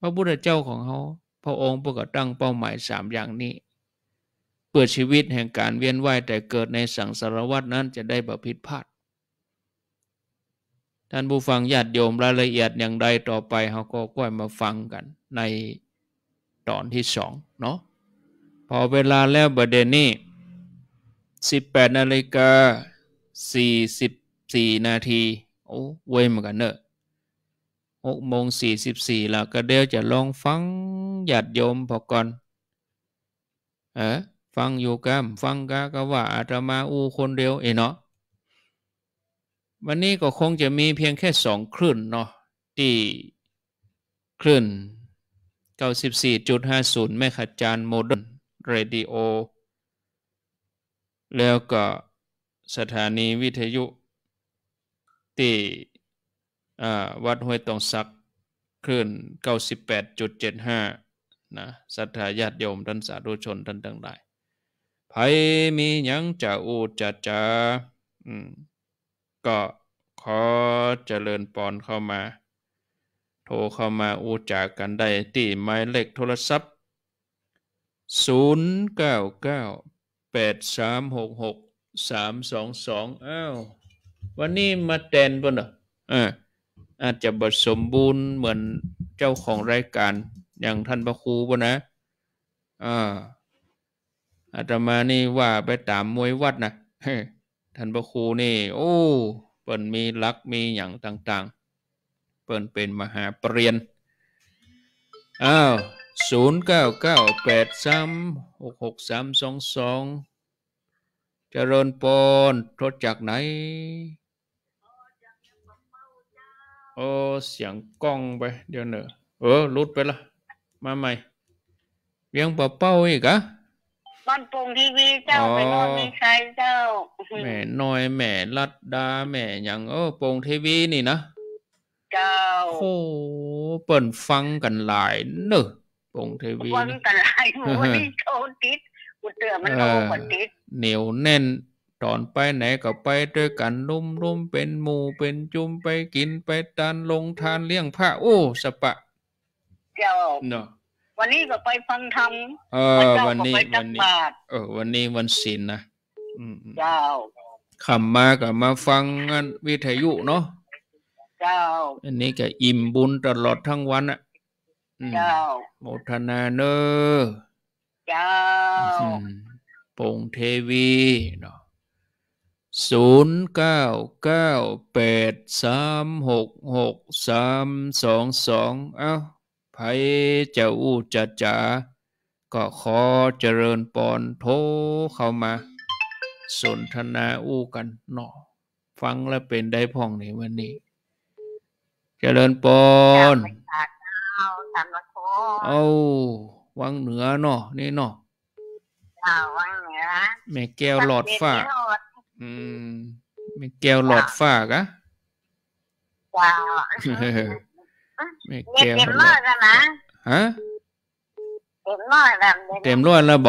พระพุทธเจ้าของเขาพระองค์ประกาศตั้งเป้าหมายสามอย่างนี้เพื่อชีวิตแห่งการเวียนว่ายแต่เกิดในสังสารวัตนั้นจะได้บระพิดพลาดท่านผู้ฟังญาติโยมรายละเอียดอย่างใดต่อไปเขาก็ก้อยมาฟังกันในตอนที่สองเนาะพอเวลาแล้วประเด็นนี้18 นาฬิกา 44 นาทีโอ้เว้ยเหมือนกันเนอะหกโมงสี่สิบสี่แล้วก็เดี๋ยวจะลองฟังหาัดโยมพอก่อนเออฟังอยู่กัมฟังกะก็ว่าอาตมาอูคนเดียวเอเนาะ วันนี้ก็คงจะมีเพียงแค่สองคลื่นเนาะที่คลื่น 94.50แม่ขัดจานโมเดิร์นเรดิโอ แล้วก็สถานีวิทยุ ที่วัดห้วยตองซักคลื่น98.75นะศรัทธาญาติโยมท่านสาธุชนท่านทั้งหลายไผมียังจะอูจะจาอืมก็ขอเจริญปอนเข้ามา โทรเข้ามาอูจากกันได้ที่หมายเลขโทรศัพท์ 0998366322อ้าววันนี้มาแตนบนเหรออ่าอาจจะบทสมบูรณ์เหมือนเจ้าของรายการ อย่างท่านพระครู่นะ อ่า อาตมานี่ว่าไปตามมวยวัดนะ ท่านพระครูนี่ โอ้ เปิ่นมีลักมีอย่างต่าง ๆ เปิ่นเป็นมหาปรริญญาอ้าวศูนย์เก้าเก้าแปดสามหกหกสามสองสองเจริญปนทศจากไหนโอ้เสียงกล้องไปเดี๋ยวเนอะเออรุดไปละมาใหม่เลียงปลาเป้าอีกอะบ้านปงทีวีเจ้าไปนอนมีใครเจ้าแม่น้อยแม่ลัดดาแม่ยังเออปงทีวีนี่นะเจ้าโอ้เปิดฟังกันหลายเนอะปงทีวีฟังกันหลายหมนที่โทติดอุูเตรอมันโทกว่าติดเหนียวแน่นตอนไปไหนก็ไปด้วยกันนุ่มๆ เป็นหมู่เป็นจุ่มไปกินไปตานลงทาน เลี้ยงผ้า โอ้สปะ เจ้าเนาะวันนี้ก็ไปฟังธรรมเออวันนี้วันนี้เออวันนี้วันศีลนะเจ้าขำมากับมาฟังวิทยุเนาะเจ้าอันนี้ก็อิ่มบุญตลอดทั้งวันอ่ะเจ้าโมทนาเนอเจ้าปงเทวีเนาะศูนย์เก้าเก้าแปดสามหกหกสามสองสองเอ้าไเจะอู้จะจ๋าก็ขอเจริญปอนโทเข้ามา สนทนาอู้กันหนอฟังแล้วเป็นได้พ่องในวันนี้ เจริญปอนเอาวังเหนือหนอนี่หนอวังเหนือแม่แก้วหลอดฝ้าอืมไม่แก้วหลอดฝากอะจ้าไม่แก้วเต็มร้อยแล้วนะฮะเต็มร้อยแล้วเต็มร้อยแล้วบ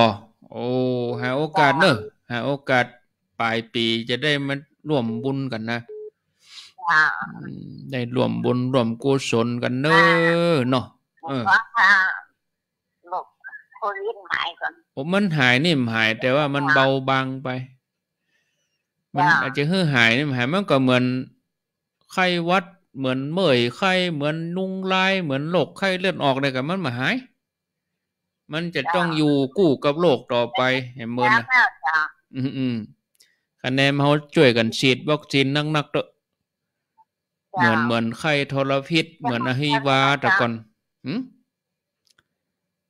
โอ้หาโอกาสเนอะหาโอกาสปลายปีจะได้มันร่วมบุญกันนะได้ร่วมบุญร่วมกุศลกันเนอะเนาะเออโควิดหายก่อนผมมันหายนี่หาย แต่ว่ามันเบาบางไปมันอาจจะเหื่อหายนี่หายมันก็เหมือนไข้วัด เหมือนเมื่อยไข้เหมือนนุ่งลาย เหมือนโรคไข้เลือดออกเลยกับมันมาหาย มันจะต้องอยู่กู้กับโรคต่อไปเห็นมือนะอืมอืมคะแนนเขาช่วยกันฉีดวัคซีนนักกเตอะเหมือนเหมือนไข้ทรพิษเหมือนอหิวาตะก่อนอืม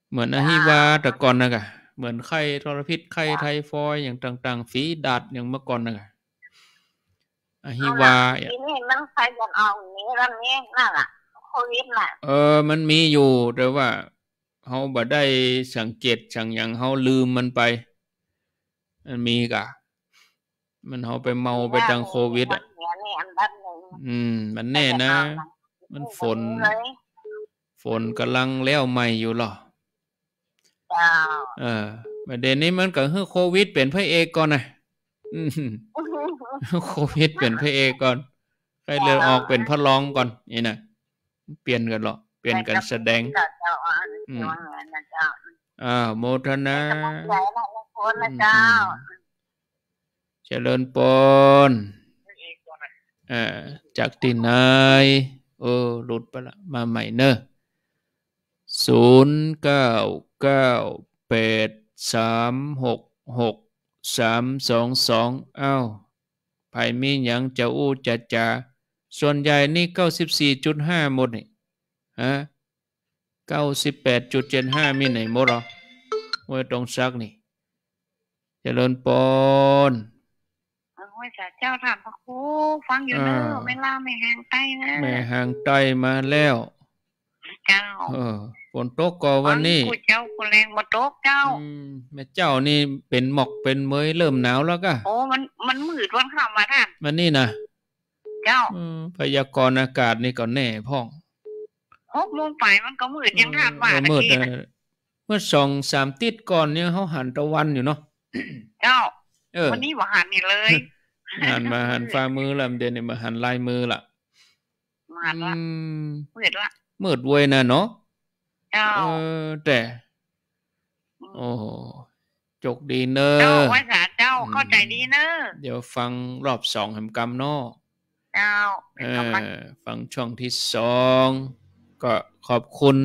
เหมือนอหิวาตะก่อนนะกะ เหมือนไข้ทรพิษไข้ไทฟอยอย่างต่างๆฝีดาดอย่างเมื่อก่อนนะกะอฮิวาาีนี้มันใครจะเอางนี้ลำนี้น่นละโควิดน่ะ เออ มันมีอยู่ แต่ว่าเขาบ่ได้สังเกตสังอย่างเขาลืมมันไป มันมีกะมันเขาไปเมาไปดังโควิดอ่ะ อืมมันแน่นะ มันฝน ฝนกำลังแล้วใหม่อยู่หรอเออประเด็นนี้มันก็คือโควิดเป็นพระเอกก่อนนะอืโควิดเปลี่ยนพระเอกก่อนใครเลือออกเป็นพระรองก่อน นี่นะ เปลี่ยนกันหรอ เปลี่ยนกันแสดง อ่าโมทนาเจริญปนอ่าจากที่ไหนโอ้หลุดไปละ มาใหม่เนอะศูนย์เก้าเก้าแปดสามหกหกสามสองสองอ้าวไยมีหยังจะอู้จะจา ส่วนใหญ่นี่เก้าสิบสี่จุดห้าหมดนี่ฮะเก้าสิบแปดจุดเจ็ดห้ามีไหนหมดหรอเว้ยตรงซักนี่จเจริญปนว่าจะเจ้าถามพระครูฟังอยู่เนอะไม่ล่าไม่ห่างใต้นะ ไม่ห่างใต้มาแล้วเจ้าฝนตกก็วันนีู้เจ้ากูแรงมาตกเจ้าแม่เจ้านี่เป็นหมอกเป็นเมยเริ่มหนาวแล้วก็โอ้มันมันมืดวันข้ามาท่านมันนี่นะเจ้าพยากรณ์อากาศนี่ก็แน่พ่องหกโมงไปมันก็มืดยังท่านว่าเมื่อเมื่อสองสามติดก่อนเนี่ยเขาหันตะวันอยู่เนาะเจ้าวันนี้ว่าหันนี่เลยหันมาหันฝ่ามือลำเดนนี่มาหันลายมือละมาละมืดละมืดเว้ยนะเนาะเาออแต่โอ้โหจกดีเนอเจ้าว้าสาเจ้าเข้าใจดีเนอเดี๋ยวฟังรอบสองแห่งกรรมเนาะเจ้าเออฟังช่องที่สองก็ขอบคุณ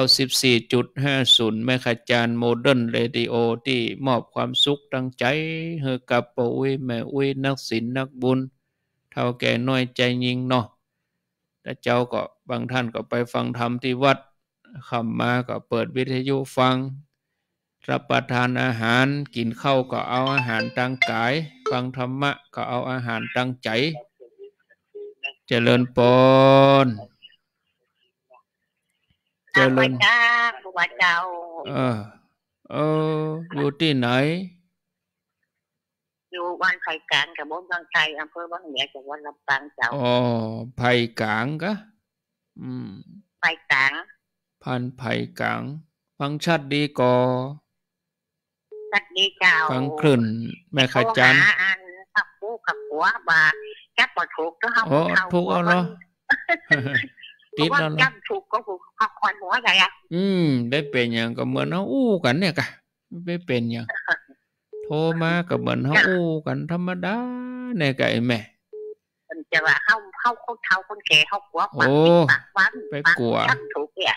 94.50แม่ขจารโมเดิร์นเรดิโอที่มอบความสุขตั้งใจเฮกับปุ้ย แม่อุ้ย นักศิลป์นักบุญ เท่าแก่น้อยใจยิงเนาะและเจ้าก็บางท่านก็ไปฟังธรรมที่วัดคำมาก็เปิดวิทยุฟัง รับประทานอาหารกินข้าวก็เอาอาหารทังกาย ฟังธรรมะ ก็เอาอาหารทังใจ เจริญปนเจริญเจ้าเออ เอออยู่ที่ไหนบ้านไผ่กางกับบ้านบางไทรอำเภอบ้านเหนือจังหวัดลำปางเจ้า อ๋อ ไผ่กางกะอืม ไผ่กางพันไผ่กาง ฟังชัดดีก่อชัดดีเจ้าฟังคลื่นแม่ขจันอ่านขับปูกับหัวบาจับปอดถูกก็เฮาเฮาถูกเอาเนาะติดแล้วจับถูกก็ผูกควันหัวใหญ่อืม ได้เป็นอย่างก็เหมือนเอาอู้กันเนี่ยกะไม่เป็นอย่างโทรมากับเหมือนเฮาออ้กันธรรมดาในไก่แม่ป็นจะว่าเฮาเฮาคนเฒ่าคนแก่เฮากลัวปากปากวันไปกลัวถูกเนี่ย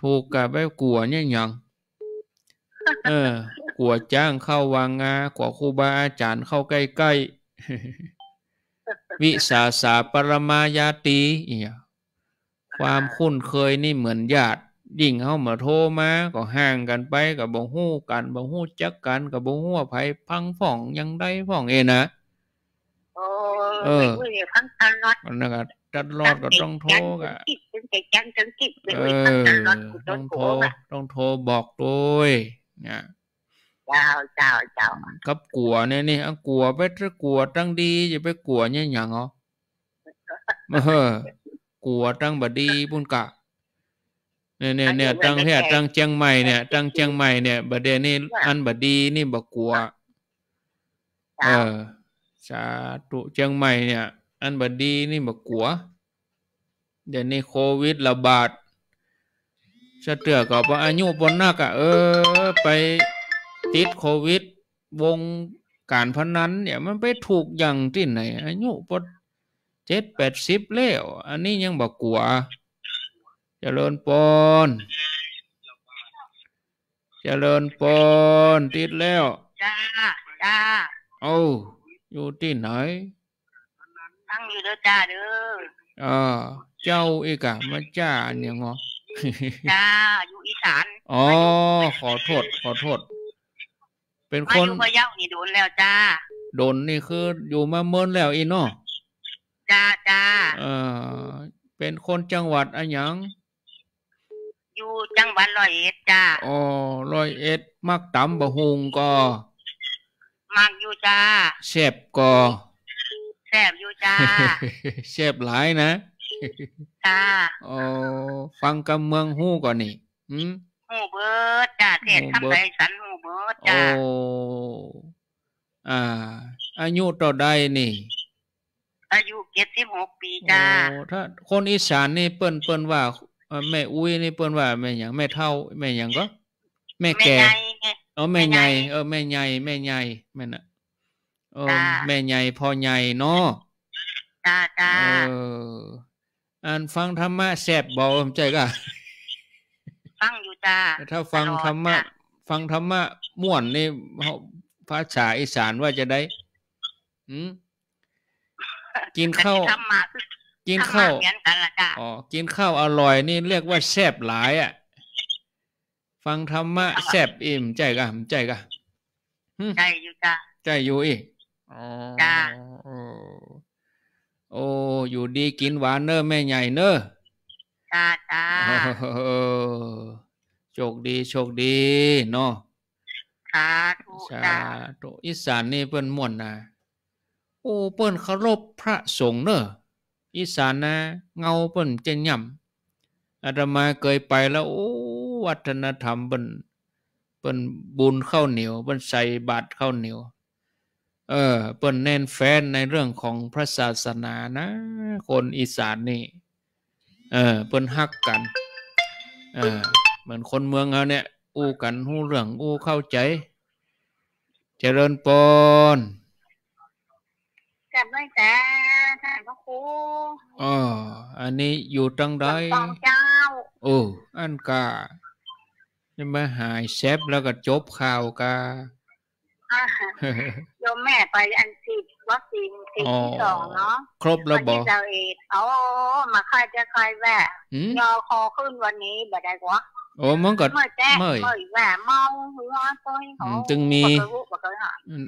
ถูกกับไปกลัวเนี่ยยัง เออ กลัวจ้างเข้าวางงากลัวครูบาอาจารย์เข้าใกล้ๆวิสาสาปรมายาตีเนี่ยความคุ้นเคยนี่เหมือนญาติยิ่งเข้ามาโทรมาก็ห่างกันไปกับบ่หู้กันบ่หู้จักกันกับบ่หู้ว่าไผพังฟ่องยังได้ฟ่องเองนะโอ้เออพังตลอดนะครับตลอดก็ต้องโทรกะเออต้องโทรต้องโทรบอกด้วยเนี่ยจ้าเจ้าเจ้ากับกลัวเนี่ยนี่อกลัวไปถ้ากลัวตั้งดีจะไปกลัวเนี่ยอย่างอ๋อเออกลัวตั้งบดีปุ่นกะเนี่ยเนี่ยเนี่ยตั้งเนี่ยตั้งเชียงใหม่เนี่ยตั้งเชียงใหม่เนี่ยบัดเดนี่อันบัดดีนี่บักกลัวเออสาธุเชียงใหม่เนี่ยอันบัดดีนี่บักกลัวเดี๋ยวนี้โควิดระบาดสะเตือกับว่าอายุปนนากะเออไปติดโควิด วงการพนันเนี่ยมันไปถูกอย่างที่ไหนอายุปนเจ็ดแปดสิบแล้วอันนี้ยังบักกลัวจริญปนเจริญปนติดแล้ว จ้า จ้าโอ้อยู่ที่ไหนตั้งอยู่เด้อจ้าเด้อเออเจ้าอีกอะมาจ้าเนี่ยงอ จ้าอยู่อีสาน อ๋อขอโทษขอโทษ เป็นคนมาอยู่พะเยานี่โดนแล้วจ้า โดนนี่คืออยู่มาเมินแล้วอีนอจ้าจ้าเออเป็นคนจังหวัดอะหยังอยู่จังหวัดร้อยเอ็ดจ้า อ๋อร้อยเอ็ดมักตำบะฮุงก็ มักอยู่จ้าแซ่บก็แซ่บอยู่จ้าแซ่บหลายนะ จ้า อ๋อฟังกำเมืองฮู้ก่อนนี่อืมฮู้เบิดจ้าเทศคำไรสันฮู้เบิดจ้าโอ้ อ่า อายุต่อใดนี่อายุเจ็ดสิบหกปีจ้าถ้าคนอีสานนี่เปิ้นเปิ้นว่าแม่อุ้ยนี่เปิ้นว่าแม่หยังแม่เท่าแม่หยังก็แม่แก่เออแม่ใหญ่เออแม่ใหญ่แม่ใหญ่แม่น่ะเออแม่ใหญ่พ่อใหญ่เนาะจ้าจ้าเอออ่านฟังธรรมะแสบเบาใจก็ฟังอยู่จ้าถ้าฟังธรรมะฟังธรรมะม่วนนี่ภาษาอีสานว่าจะได้อืมกินข้าวธรรมะกินข้าวอ๋อ กินข้าวอร่อยนี่เรียกว่าแซ่บหลายอ่ะ ฟังธรรมะแซ่บอิ่มใจกะใจกะใจอยู่จ้าใจอยู่อีกจ้าโอ้ อยู่ดีกินหวานเนอแม่ใหญ่เนอจ้าจ้าโชคดีโชคดีเนาะสาธุาุอิสานนี่เปิ้นม่วนนะ โอ้เปิ้นเคารพพระสงฆ์เนอะอีสานนะเงาเปินเจนย่ำอาตมาเคยไปแล้วโอ้วัฒนธรรมเปินเปินบุญข้าวเหนียวเปินใส่บาตรข้าวเหนียว เออเปิ้นแน่นแฟนในเรื่องของพระศาสนานะ คนอีสานนี่ เออเปิ้นฮักกัน เออ เหมือนคนเมืองเราเนี่ย อู้กันหู้เรื่อง อู้เข้าใจ เจริญปอนกับด้วยจ้าท่านพระครูอ๋ออันนี้อยู่ตรงใดตองเจ้าโอ้อันกาจะมาหายแซบแล้วก็จบข่าวกาโยมแม่ไปอันสีดวัคซีนสีที่สองเนาะ ครบแล้วบอกเอดเอามาค่ายจะค่ายแว่ยอคอขึ้นวันนี้บ่ได้วะโอ้มันก็เมื่อยมัจึงมี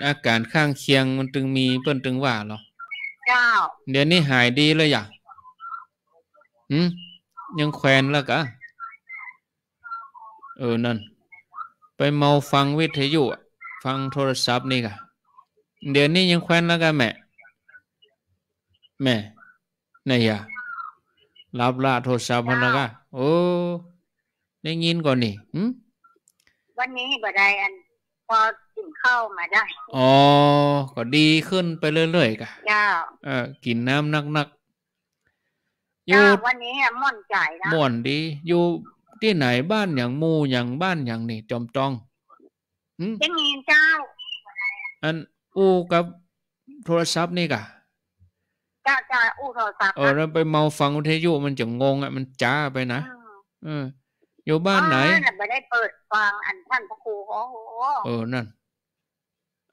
อาการข้างเคียง มันจึงมีเปิ้นจึงว่าหรอเดี๋ยวนี้หายดีเลยอย่ะอืมยังแควนแล้วกะ เออนั่นไปเมาฟังวิทยุ ฟังโทรศัพท์นี่กะเดี๋ยวนี้ยังแควนแล้วกะ แม่ แม่นี่ยอย่ารับละโทรศัพท์ันแล้วกะโอ้ได้ยินก่อนนี่ วันนี้บ่ได้อันพอกินข้าวมาได้ อ๋อ ก็ดีขึ้นไปเรื่อยๆกะเจ้า เออกินน้ำนักๆอยู่วันนี้ม่อนใจนะ ม่อนดี อยู่ที่ไหนบ้านอย่างมูอย่างบ้านอย่างนี่จอมจองได้ยินเจ้า อันอูกับ โทรศัพท์นี่กะจ้าจ้าอูโทรศัพท์เออแล้วไปเมาฟังวิทยุมันจะงงอ่ะ มันจ้าไปนะเอออยู่บ้านไหนไม่ได้เปิดฟังอันท่านพระครูโอ้โหเออนั่น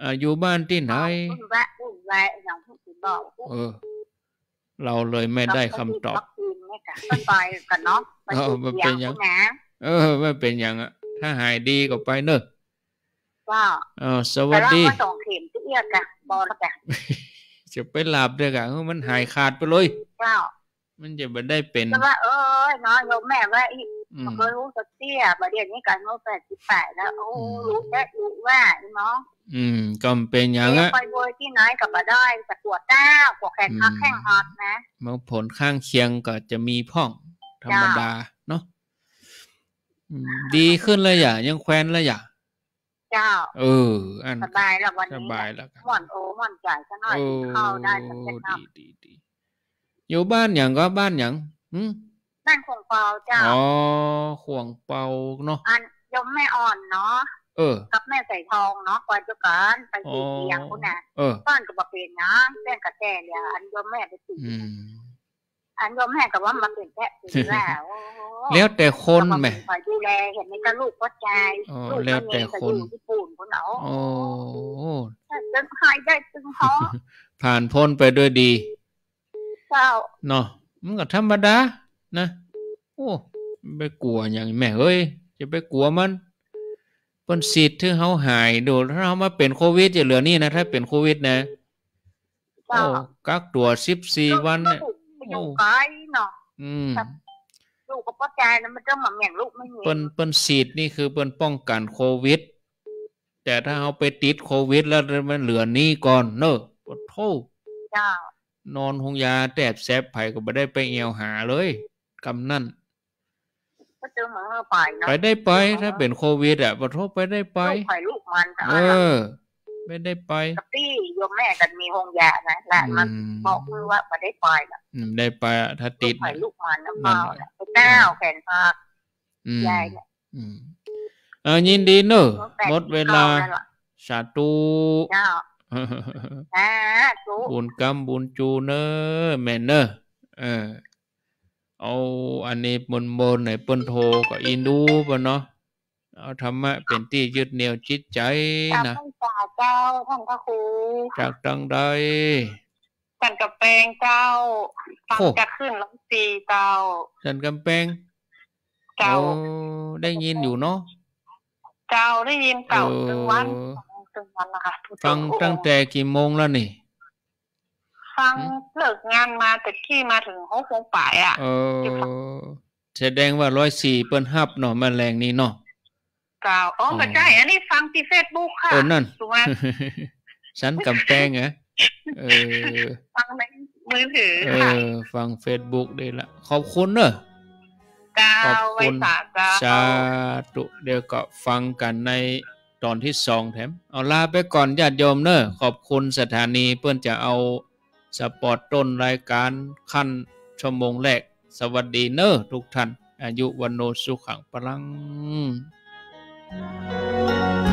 อ่าอยู่บ้านที่ไหนพูดแวะพูดแวะอย่างพูดบอกเออ เราเลยไม่ได้คำตอบมันไกันเนาะมันเป็นอย่างเออไม่เป็นอย่างอ่ะถ้าหายดีก็ไปเนอะว่าเออสวัสดีสองเข็มที่เอียกะบอลกะจะไปหลับด้วยกะมันหายขาดไปเลยเ้ามันจะไม่ได้เป็นว่าเออเนาะโยมแม่ว่าอีมันก็รู้สักเตี้ยประเดี๋ยวนี้กันว่าแปดสิบแปดแล้ว โอ้ รู้แด่รู้ว่าเนาะ อืม ก็เป็นอย่างนั้นไปบวยที่ไหนกับมาได้จะกปวดเก้าปวดแขนพักแข้งฮอตนะมางผลข้างเคียงก็จะมีพ่องธรรมดาเนาะดีขึ้นเลยอย่ายังแคว้นเลยอย่าเจ้า เอออันสบายแล้ววันนี้ สบายแล้วหมอนโอหมอนจ่ายซะหน่อยเข้าได้สักเจ็ดีดีดีอยู่บ้านอย่างก็บ้านอย่างอืมบ้านขวงเปาเจ้า อ๋อขวงเปาเนาะ อันยมแม่อ่อนเนาะเออกับแม่ใส่ทองเนาะกว่าจะกันไปสีเตียงคุณน่ะเอบ้านกับบะเป็นนะแม่กับแจ่เนี่ยอันยมแม่ไปสีอันยมแม่กับว่ามันเป็นแค่สี็แล้วแล้วแต่คนไหมคอยดูแลเห็นไหมก็ลูกก็ใจลูกแล้วแต่คนญี่ปุ่นคนเอาโอ้ตึงหายได้ตึงท้องผ่านพ้นไปด้วยดีเจ้าเนาะมันก็ธรรมดานะโอ้ไปกลัวอย่างแม่เอ้ย จะไปกลัวมันปนสิทธิ์ที่เขาหายดูถ้าเขามาเป็นโควิดจะเหลือนี่นะ ถ้าเป็นโควิดนะโอ้กักตัวสิบสี่วันเนี่ยอยู่ไกลเนาะอืมลูกก็ป้าใจแล้วมันจะหมาแหม่งลูกไม่มีเปิ้นเปิ้นสิทธิ์นี่คือเปิ้นป้องกันโควิด แต่ถ้าเขาไปติดโควิดแล้วมันเหลือนี่ก่อน เนอะโทษนอนหงยาแตบแซบไผ่ก็ไม่ได้ไปเอวหาเลยกำนั่น ไปได้ไปถ้าเป็นโควิดอ่ะประทบไปได้ไปลูกมันเออไม่ได้ไปกัี้โยมแม่กันมีหงยานะหละมันบอกคือว่าไปได้ไปละได้ไปถ้าติดไลูกมันน้ำเปล่าเป็นแก้วแขนพักยายเนี่ยเออยินดีเนอะหมดเวลาสาธุบุญกรรมบุญจูเนอะแม่เนอะเออเอาอันนี้บนบนไหนเปิ้นโท ก็อินดูปะเนาะเอาธรรมะเป็นที่ยึดเหนี่ยวจิตใจนะท่านเจ้าท่านพระครูจากตังใดท่านกับแปงเจ้าฟังจะขึ้นลงสีเจ้าท่านกับแปงเจ้าได้ยินอยู่เนาะเจ้าได้ยินเก่าตึงวันตึงวันนะคะฟังตั้งแต่กี่โมงแล้วนี่ฟังเลิกงานมาแต่ที่มาถึงหกงคงป่ายอ่ะเออแสดงว่าร้อยสี่เปิ้นฮับเนาะมาแรงนี้เนาะกล่าวอ๋อ ก็ใช่อันนี้ฟังที่เฟซบุ๊กค่ะเออนั่น ฉันกำแพงไงเออ ฟังในมือถือค่ะ เออฟังเฟซบุ๊กได้ละ ขอบคุณเนอะขอบคุณสาธุเดี๋ยวก็ฟังกันในตอนที่สองแถมเอาลาไปก่อนญาติโยมเนอะขอบคุณสถานีเพื่อนจะเอาสปอร์ตต้นรายการขั้นชั่วโมงแรก สวัสดีเนอร์ทุกท่านอายุวันโนสุขังพลัง